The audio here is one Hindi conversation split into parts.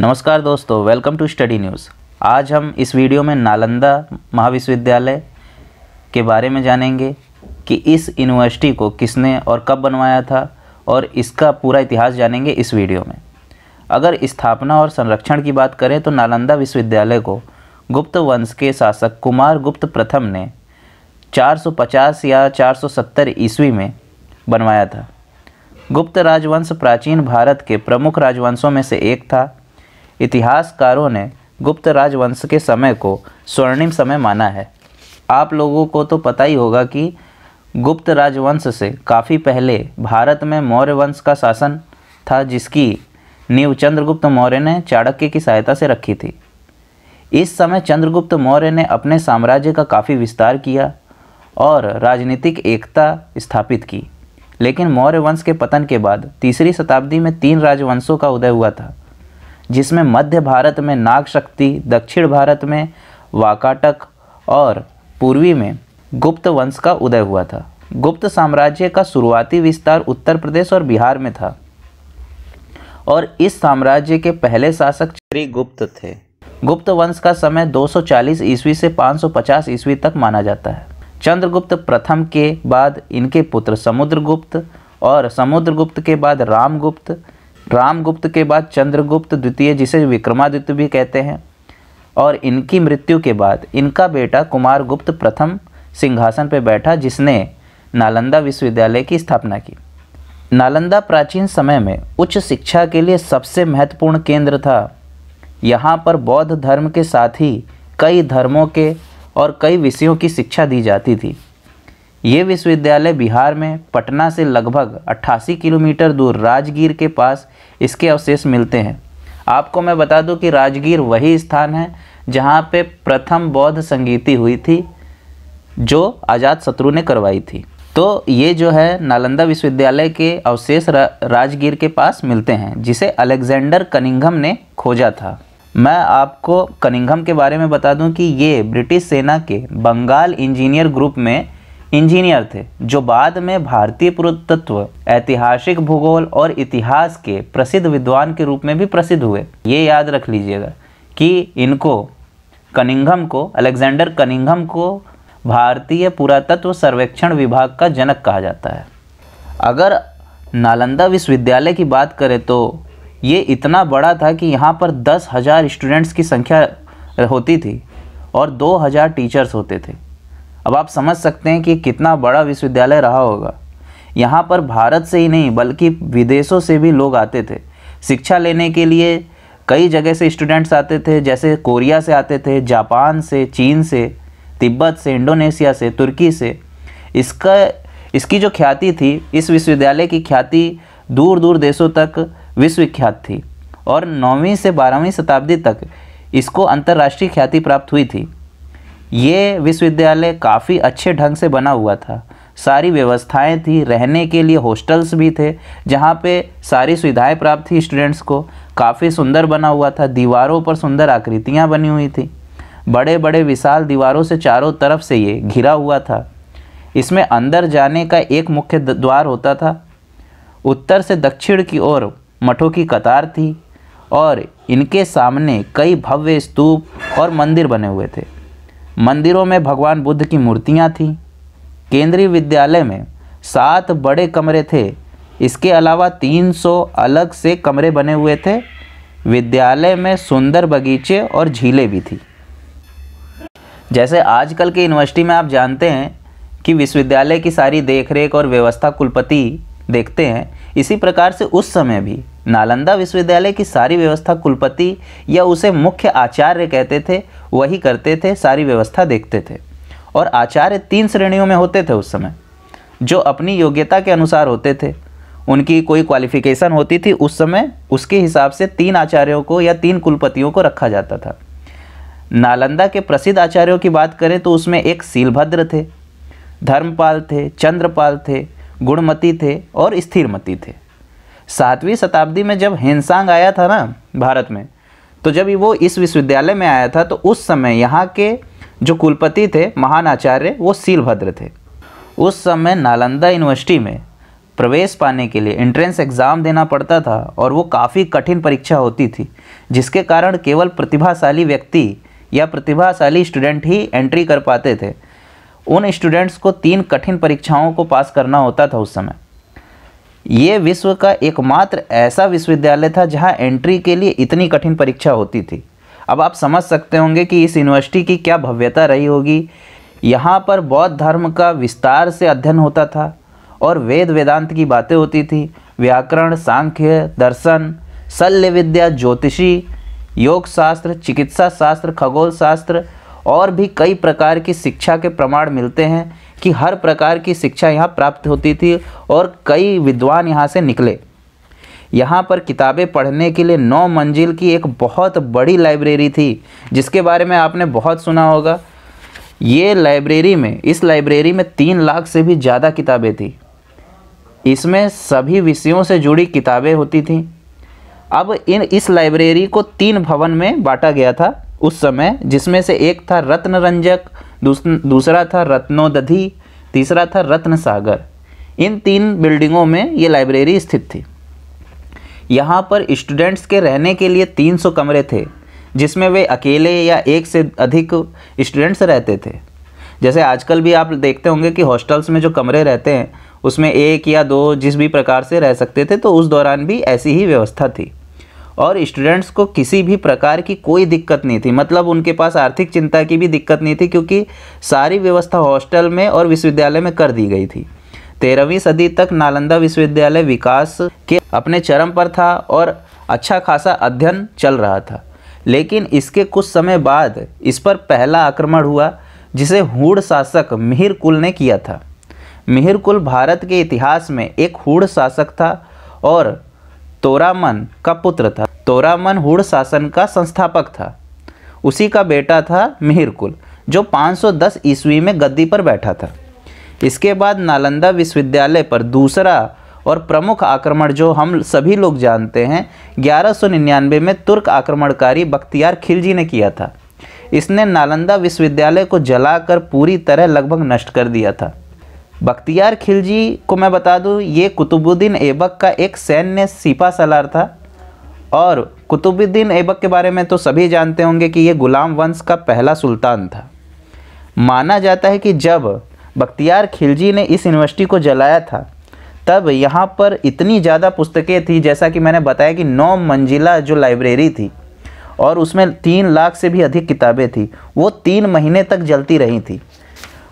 नमस्कार दोस्तों वेलकम टू स्टडी न्यूज़ आज हम इस वीडियो में नालंदा महाविश्वविद्यालय के बारे में जानेंगे कि इस यूनिवर्सिटी को किसने और कब बनवाया था और इसका पूरा इतिहास जानेंगे इस वीडियो में अगर स्थापना और संरक्षण की बात करें तो नालंदा विश्वविद्यालय को गुप्त वंश के शासक कुमार गुप्त प्रथम ने 450 या 470 ईस्वी में बनवाया था गुप्त राजवंश प्राचीन भारत के प्रमुख राजवंशों में से एक था इतिहासकारों ने गुप्त राजवंश के समय को स्वर्णिम समय माना है आप लोगों को तो पता ही होगा कि गुप्त राजवंश से काफ़ी पहले भारत में मौर्य वंश का शासन था जिसकी नींव चंद्रगुप्त मौर्य ने चाणक्य की सहायता से रखी थी इस समय चंद्रगुप्त मौर्य ने अपने साम्राज्य का काफ़ी विस्तार किया और राजनीतिक एकता स्थापित की लेकिन मौर्य वंश के पतन के बाद तीसरी शताब्दी में तीन राजवंशों का उदय हुआ था जिसमें मध्य भारत में नाग शक्ति दक्षिण भारत में वाकाटक और पूर्वी में गुप्त वंश का उदय हुआ था गुप्त साम्राज्य का शुरुआती विस्तार उत्तर प्रदेश और बिहार में था और इस साम्राज्य के पहले शासक श्री गुप्त थे गुप्त वंश का समय 240 ईस्वी से 550 ईस्वी तक माना जाता है चंद्रगुप्त प्रथम के बाद इनके पुत्र समुद्रगुप्त और समुद्रगुप्त के बाद रामगुप्त रामगुप्त के बाद चंद्रगुप्त द्वितीय जिसे विक्रमादित्य भी कहते हैं और इनकी मृत्यु के बाद इनका बेटा कुमारगुप्त प्रथम सिंहासन पर बैठा जिसने नालंदा विश्वविद्यालय की स्थापना की नालंदा प्राचीन समय में उच्च शिक्षा के लिए सबसे महत्वपूर्ण केंद्र था यहाँ पर बौद्ध धर्म के साथ ही कई धर्मों के और कई विषयों की शिक्षा दी जाती थी ये विश्वविद्यालय बिहार में पटना से लगभग 88 किलोमीटर दूर राजगीर के पास इसके अवशेष मिलते हैं आपको मैं बता दूं कि राजगीर वही स्थान है जहां पे प्रथम बौद्ध संगीति हुई थी जो आज़ाद शत्रु ने करवाई थी तो ये जो है नालंदा विश्वविद्यालय के अवशेष रा, राजगीर के पास मिलते हैं जिसे अलेक्जेंडर कनिंघम ने खोजा था मैं आपको कनिंघम के बारे में बता दूं कि ये ब्रिटिश सेना के बंगाल इंजीनियर ग्रुप में इंजीनियर थे जो बाद में भारतीय पुरातत्व ऐतिहासिक भूगोल और इतिहास के प्रसिद्ध विद्वान के रूप में भी प्रसिद्ध हुए ये याद रख लीजिएगा कि इनको कनिंघम को अलेक्जेंडर कनिंघम को भारतीय पुरातत्व सर्वेक्षण विभाग का जनक कहा जाता है अगर नालंदा विश्वविद्यालय की बात करें तो ये इतना बड़ा था कि यहाँ पर दस हज़ार स्टूडेंट्स की संख्या होती थी और दो हज़ार टीचर्स होते थे अब आप समझ सकते हैं कि कितना बड़ा विश्वविद्यालय रहा होगा यहाँ पर भारत से ही नहीं बल्कि विदेशों से भी लोग आते थे शिक्षा लेने के लिए कई जगह से स्टूडेंट्स आते थे जैसे कोरिया से आते थे जापान से चीन से तिब्बत से इंडोनेशिया से तुर्की से इसका इसकी जो ख्याति थी इस विश्वविद्यालय की ख्याति दूर दूर देशों तक विश्वविख्यात थी और नौवीं से बारहवीं शताब्दी तक इसको अंतर्राष्ट्रीय ख्याति प्राप्त हुई थी ये विश्वविद्यालय काफ़ी अच्छे ढंग से बना हुआ था सारी व्यवस्थाएं थी रहने के लिए हॉस्टल्स भी थे जहाँ पे सारी सुविधाएं प्राप्त थी स्टूडेंट्स को काफ़ी सुंदर बना हुआ था दीवारों पर सुंदर आकृतियाँ बनी हुई थी बड़े बड़े विशाल दीवारों से चारों तरफ से ये घिरा हुआ था इसमें अंदर जाने का एक मुख्य द्वार होता था उत्तर से दक्षिण की ओर मठों की कतार थी और इनके सामने कई भव्य स्तूप और मंदिर बने हुए थे मंदिरों में भगवान बुद्ध की मूर्तियाँ थीं केंद्रीय विद्यालय में सात बड़े कमरे थे इसके अलावा 300 अलग से कमरे बने हुए थे विद्यालय में सुंदर बगीचे और झीलें भी थी जैसे आजकल के यूनिवर्सिटी में आप जानते हैं कि विश्वविद्यालय की सारी देखरेख और व्यवस्था कुलपति देखते हैं इसी प्रकार से उस समय भी नालंदा विश्वविद्यालय की सारी व्यवस्था कुलपति या उसे मुख्य आचार्य कहते थे वही करते थे सारी व्यवस्था देखते थे और आचार्य तीन श्रेणियों में होते थे उस समय जो अपनी योग्यता के अनुसार होते थे उनकी कोई क्वालिफिकेशन होती थी उस समय उसके हिसाब से तीन आचार्यों को या तीन कुलपतियों को रखा जाता था नालंदा के प्रसिद्ध आचार्यों की बात करें तो उसमें एक सीलभद्र थे धर्मपाल थे चंद्रपाल थे गुणमती थे और स्थिरमती थे सातवीं शताब्दी में जब हेनसांग आया था ना भारत में तो जब वो इस विश्वविद्यालय में आया था तो उस समय यहाँ के जो कुलपति थे महान आचार्य वो सीलभद्र थे उस समय नालंदा यूनिवर्सिटी में प्रवेश पाने के लिए एंट्रेंस एग्ज़ाम देना पड़ता था और वो काफ़ी कठिन परीक्षा होती थी जिसके कारण केवल प्रतिभाशाली व्यक्ति या प्रतिभाशाली स्टूडेंट ही एंट्री कर पाते थे उन स्टूडेंट्स को तीन कठिन परीक्षाओं को पास करना होता था उस समय ये विश्व का एकमात्र ऐसा विश्वविद्यालय था जहाँ एंट्री के लिए इतनी कठिन परीक्षा होती थी अब आप समझ सकते होंगे कि इस यूनिवर्सिटी की क्या भव्यता रही होगी यहाँ पर बौद्ध धर्म का विस्तार से अध्ययन होता था और वेद वेदांत की बातें होती थी व्याकरण सांख्य दर्शन शल्य विद्या ज्योतिषी योग शास्त्र चिकित्सा शास्त्र खगोल शास्त्र और भी कई प्रकार की शिक्षा के प्रमाण मिलते हैं कि हर प्रकार की शिक्षा यहाँ प्राप्त होती थी और कई विद्वान यहाँ से निकले यहाँ पर किताबें पढ़ने के लिए नौ मंजिल की एक बहुत बड़ी लाइब्रेरी थी जिसके बारे में आपने बहुत सुना होगा ये लाइब्रेरी में इस लाइब्रेरी में तीन लाख से भी ज़्यादा किताबें थी इसमें सभी विषयों से जुड़ी किताबें होती थीं अब इन इस लाइब्रेरी को तीन भवन में बांटा गया था उस समय जिसमें से एक था रत्न रंजक दूसरा था रत्नोदधि तीसरा था रत्न सागर इन तीन बिल्डिंगों में ये लाइब्रेरी स्थित थी यहाँ पर स्टूडेंट्स के रहने के लिए 300 कमरे थे जिसमें वे अकेले या एक से अधिक स्टूडेंट्स रहते थे जैसे आजकल भी आप देखते होंगे कि हॉस्टल्स में जो कमरे रहते हैं उसमें एक या दो जिस भी प्रकार से रह सकते थे तो उस दौरान भी ऐसी ही व्यवस्था थी और स्टूडेंट्स को किसी भी प्रकार की कोई दिक्कत नहीं थी मतलब उनके पास आर्थिक चिंता की भी दिक्कत नहीं थी क्योंकि सारी व्यवस्था हॉस्टल में और विश्वविद्यालय में कर दी गई थी तेरहवीं सदी तक नालंदा विश्वविद्यालय विकास के अपने चरम पर था और अच्छा खासा अध्ययन चल रहा था लेकिन इसके कुछ समय बाद इस पर पहला आक्रमण हुआ जिसे हुड़ शासक मिहिर कुल ने किया था मिहिर कुल भारत के इतिहास में एक हुड़ शासक था और तोरामन का पुत्र था तोरामन हुड़ शासन का संस्थापक था उसी का बेटा था मिहिरकुल जो 510 ईस्वी में गद्दी पर बैठा था इसके बाद नालंदा विश्वविद्यालय पर दूसरा और प्रमुख आक्रमण जो हम सभी लोग जानते हैं 1199 में तुर्क आक्रमणकारी बख्तियार खिलजी ने किया था इसने नालंदा विश्वविद्यालय को जलाकर पूरी तरह लगभग नष्ट कर दिया था बख्तियार खिलजी को मैं बता दूं ये कुतुबुद्दीन ऐबक का एक सैन्य सिपा सलार था और कुतुबुद्दीन ऐबक के बारे में तो सभी जानते होंगे कि ये गुलाम वंश का पहला सुल्तान था माना जाता है कि जब बख्तियार खिलजी ने इस यूनिवर्सिटी को जलाया था तब यहाँ पर इतनी ज़्यादा पुस्तकें थी जैसा कि मैंने बताया कि नौ मंजिला जो लाइब्रेरी थी और उसमें तीन लाख से भी अधिक किताबें थी वो तीन महीने तक जलती रही थी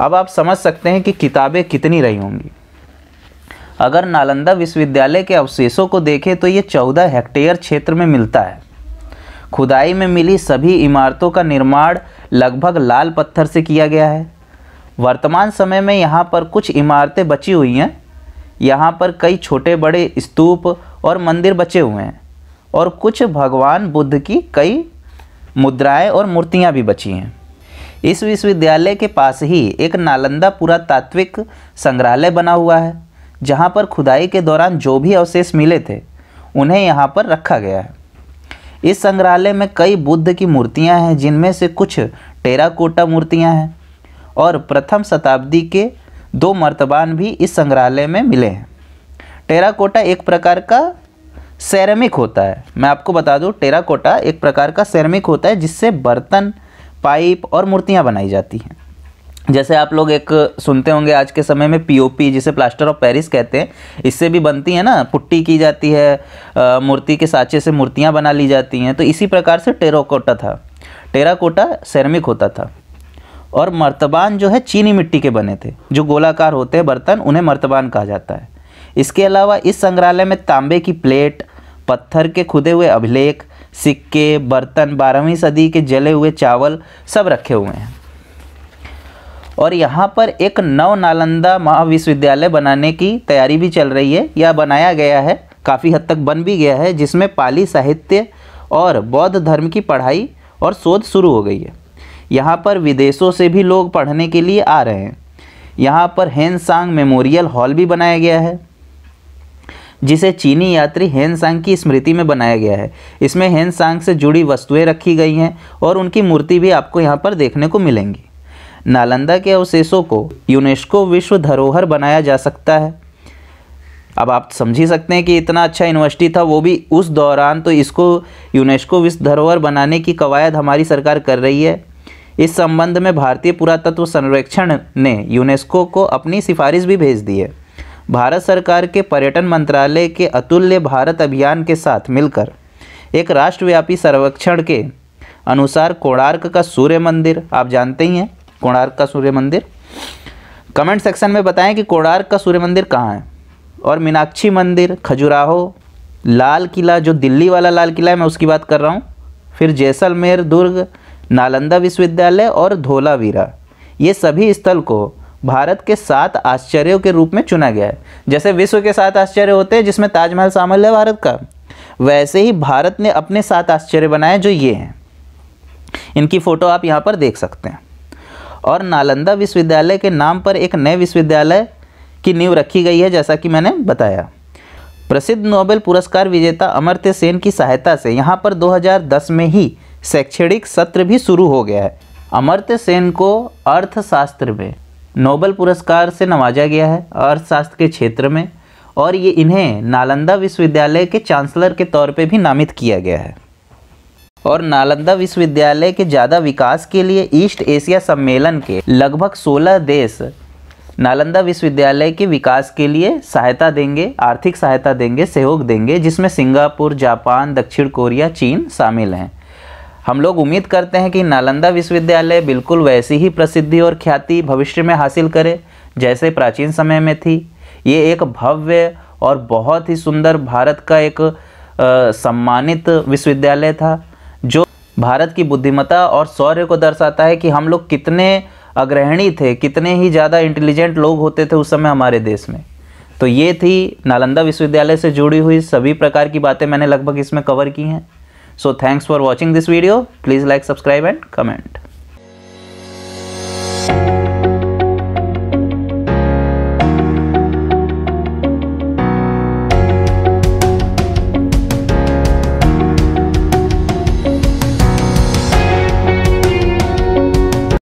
अब आप समझ सकते हैं कि किताबें कितनी रही होंगी अगर नालंदा विश्वविद्यालय के अवशेषों को देखें तो ये चौदह हेक्टेयर क्षेत्र में मिलता है खुदाई में मिली सभी इमारतों का निर्माण लगभग लाल पत्थर से किया गया है वर्तमान समय में यहाँ पर कुछ इमारतें बची हुई हैं यहाँ पर कई छोटे बड़े स्तूप और मंदिर बचे हुए हैं और कुछ भगवान बुद्ध की कई मुद्राएं और मूर्तियाँ भी बची हैं इस विश्वविद्यालय के पास ही एक नालंदा पुरातात्विक संग्रहालय बना हुआ है जहाँ पर खुदाई के दौरान जो भी अवशेष मिले थे उन्हें यहाँ पर रखा गया है इस संग्रहालय में कई बुद्ध की मूर्तियाँ हैं जिनमें से कुछ टेराकोटा मूर्तियाँ हैं और प्रथम शताब्दी के दो मर्तबान भी इस संग्रहालय में मिले हैं टेराकोटा एक प्रकार का सेरेमिक होता है मैं आपको बता दूँ टेराकोटा एक प्रकार का सेरेमिक होता है जिससे बर्तन पाइप और मूर्तियाँ बनाई जाती हैं जैसे आप लोग एक सुनते होंगे आज के समय में पीओपी जिसे प्लास्टर ऑफ पेरिस कहते हैं इससे भी बनती है ना पुट्टी की जाती है मूर्ति के साँचे से मूर्तियाँ बना ली जाती हैं तो इसी प्रकार से टेराकोटा था टेराकोटा सेरेमिक होता था और मर्तबान जो है चीनी मिट्टी के बने थे जो गोलाकार होते हैं बर्तन उन्हें मर्तबान कहा जाता है इसके अलावा इस संग्रहालय में तांबे की प्लेट पत्थर के खुदे हुए अभिलेख सिक्के बर्तन बारहवीं सदी के जले हुए चावल सब रखे हुए हैं और यहाँ पर एक नव नालंदा महाविश्वविद्यालय बनाने की तैयारी भी चल रही है या बनाया गया है काफ़ी हद तक बन भी गया है जिसमें पाली साहित्य और बौद्ध धर्म की पढ़ाई और शोध शुरू हो गई है यहाँ पर विदेशों से भी लोग पढ़ने के लिए आ रहे हैं यहाँ पर हेनसांग मेमोरियल हॉल भी बनाया गया है जिसे चीनी यात्री हेनसांग की स्मृति में बनाया गया है इसमें हेनसांग से जुड़ी वस्तुएं रखी गई हैं और उनकी मूर्ति भी आपको यहाँ पर देखने को मिलेंगी नालंदा के अवशेषों को यूनेस्को विश्व धरोहर बनाया जा सकता है अब आप समझ ही सकते हैं कि इतना अच्छा यूनिवर्सिटी था वो भी उस दौरान तो इसको यूनेस्को विश्व धरोहर बनाने की कवायद हमारी सरकार कर रही है इस संबंध में भारतीय पुरातत्व संरक्षण ने यूनेस्को को अपनी सिफारिश भी भेज दी है भारत सरकार के पर्यटन मंत्रालय के अतुल्य भारत अभियान के साथ मिलकर एक राष्ट्रव्यापी सर्वेक्षण के अनुसार कोणार्क का सूर्य मंदिर आप जानते ही हैं कोणार्क का सूर्य मंदिर कमेंट सेक्शन में बताएं कि कोणार्क का सूर्य मंदिर कहाँ है और मीनाक्षी मंदिर खजुराहो लाल किला जो दिल्ली वाला लाल किला है मैं उसकी बात कर रहा हूँ फिर जैसलमेर दुर्ग नालंदा विश्वविद्यालय और धोलावीरा ये सभी स्थल को भारत के सात आश्चर्यों के रूप में चुना गया है जैसे विश्व के सात आश्चर्य होते हैं जिसमें ताजमहल शामिल है भारत का वैसे ही भारत ने अपने सात आश्चर्य बनाए जो ये हैं इनकी फ़ोटो आप यहाँ पर देख सकते हैं और नालंदा विश्वविद्यालय के नाम पर एक नए विश्वविद्यालय की नींव रखी गई है जैसा कि मैंने बताया प्रसिद्ध नोबेल पुरस्कार विजेता अमर्त्य सेन की सहायता से यहाँ पर 2010 में ही शैक्षणिक सत्र भी शुरू हो गया है अमर्त्य सेन को अर्थशास्त्र में नोबल पुरस्कार से नवाजा गया है अर्थशास्त्र के क्षेत्र में और ये इन्हें नालंदा विश्वविद्यालय के चांसलर के तौर पे भी नामित किया गया है और नालंदा विश्वविद्यालय के ज़्यादा विकास के लिए ईस्ट एशिया सम्मेलन के लगभग 16 देश नालंदा विश्वविद्यालय के विकास के लिए सहायता देंगे आर्थिक सहायता देंगे सहयोग देंगे जिसमें सिंगापुर जापान दक्षिण कोरिया चीन शामिल हैं हम लोग उम्मीद करते हैं कि नालंदा विश्वविद्यालय बिल्कुल वैसी ही प्रसिद्धि और ख्याति भविष्य में हासिल करे जैसे प्राचीन समय में थी ये एक भव्य और बहुत ही सुंदर भारत का एक आ, सम्मानित विश्वविद्यालय था भारत की बुद्धिमत्ता और शौर्य को दर्शाता है कि हम लोग कितने अग्रहणी थे कितने ही ज़्यादा इंटेलिजेंट लोग होते थे उस समय हमारे देश में तो ये थी नालंदा विश्वविद्यालय से जुड़ी हुई सभी प्रकार की बातें मैंने लगभग इसमें कवर की हैं so thanks for watching this video please like subscribe and comment